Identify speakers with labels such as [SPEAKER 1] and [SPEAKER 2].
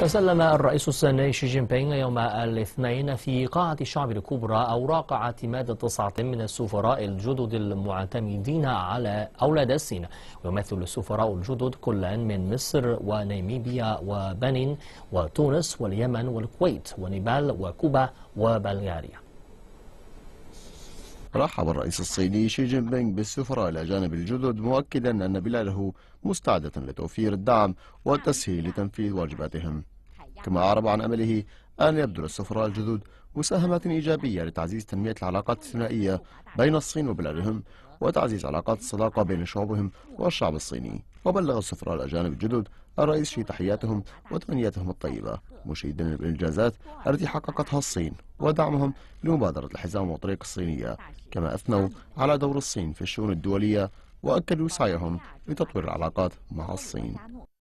[SPEAKER 1] تسلم الرئيس الصيني شي جين بينغ يوم الاثنين في قاعة الشعب الكبرى أوراق اعتماد تسعة من السفراء الجدد المعتمدين على أولاد الصين ويمثل السفراء الجدد كلا من مصر ونيميبيا وبنين وتونس واليمن والكويت ونيبال وكوبا وبلغاريا
[SPEAKER 2] رحب الرئيس الصيني شي جين بينغ بالسفراء إلى جانب الجدد مؤكدا أن بلاده مستعدة لتوفير الدعم والتسهيل لتنفيذ واجباتهم كما أعرب عن أمله أن يبذل السفراء الجدد مساهمات إيجابية لتعزيز تنمية العلاقات الثنائية بين الصين وبلادهم وتعزيز علاقات الصداقة بين شعوبهم والشعب الصيني وبلغ السفراء الأجانب الجدد الرئيس شي تحياتهم وتمنياتهم الطيبة مشيدا بالإنجازات التي حققتها الصين ودعمهم لمبادرة الحزام والطريق الصينية كما أثنوا على دور الصين في الشؤون الدولية وأكدوا سعيهم لتطوير العلاقات مع الصين